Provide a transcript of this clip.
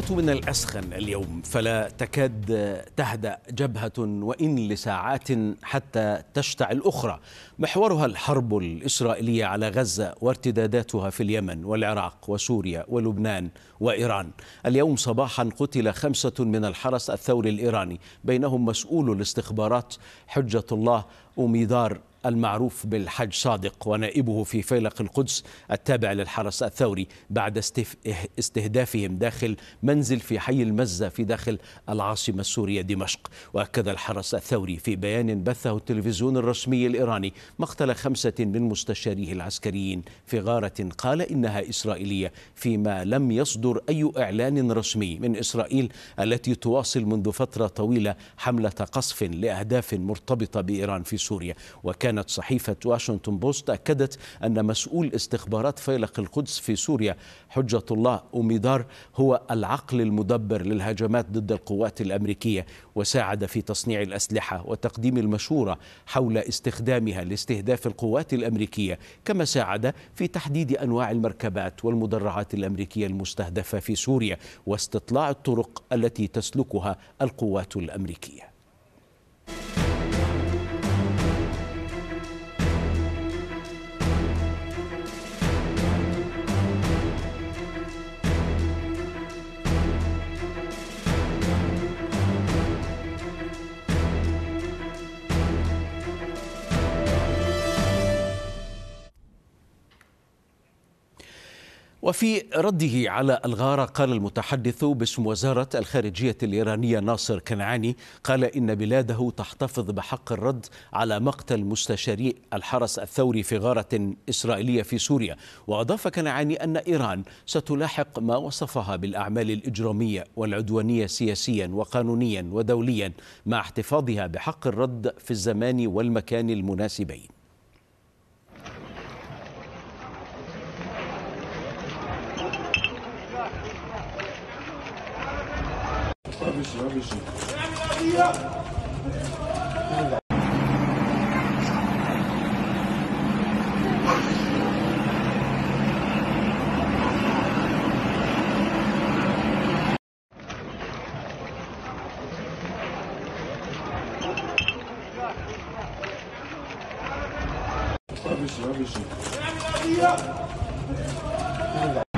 الحياة من الأسخن اليوم فلا تكاد تهدأ جبهة وإن لساعات حتى تشتعل أخرى محورها الحرب الإسرائيلية على غزة وارتداداتها في اليمن والعراق وسوريا ولبنان وإيران اليوم صباحا قتل خمسة من الحرس الثوري الإيراني بينهم مسؤول الاستخبارات حجة الله أميدار المعروف بالحج صادق ونائبه في فيلق القدس التابع للحرس الثوري بعد استهدافهم داخل منزل في حي المزة في داخل العاصمة السورية دمشق وأكد الحرس الثوري في بيان بثه التلفزيون الرسمي الإيراني مقتل خمسة من مستشاريه العسكريين في غارة قال إنها إسرائيلية فيما لم يصدر أي إعلان رسمي من إسرائيل التي تواصل منذ فترة طويلة حملة قصف لأهداف مرتبطة بإيران في سوريا وكان كانت صحيفة واشنطن بوست أكدت أن مسؤول استخبارات فيلق القدس في سوريا حجة الله أوميدار هو العقل المدبر للهجمات ضد القوات الأمريكية وساعد في تصنيع الأسلحة وتقديم المشورة حول استخدامها لاستهداف القوات الأمريكية كما ساعد في تحديد أنواع المركبات والمدرعات الأمريكية المستهدفة في سوريا واستطلاع الطرق التي تسلكها القوات الأمريكية وفي رده على الغارة قال المتحدث باسم وزارة الخارجية الإيرانية ناصر كنعاني قال إن بلاده تحتفظ بحق الرد على مقتل مستشاري الحرس الثوري في غارة إسرائيلية في سوريا وأضاف كنعاني أن إيران ستلاحق ما وصفها بالأعمال الإجرامية والعدوانية سياسيا وقانونيا ودوليا مع احتفاظها بحق الرد في الزمان والمكان المناسبين Obviously, obviously. Obviously, obviously.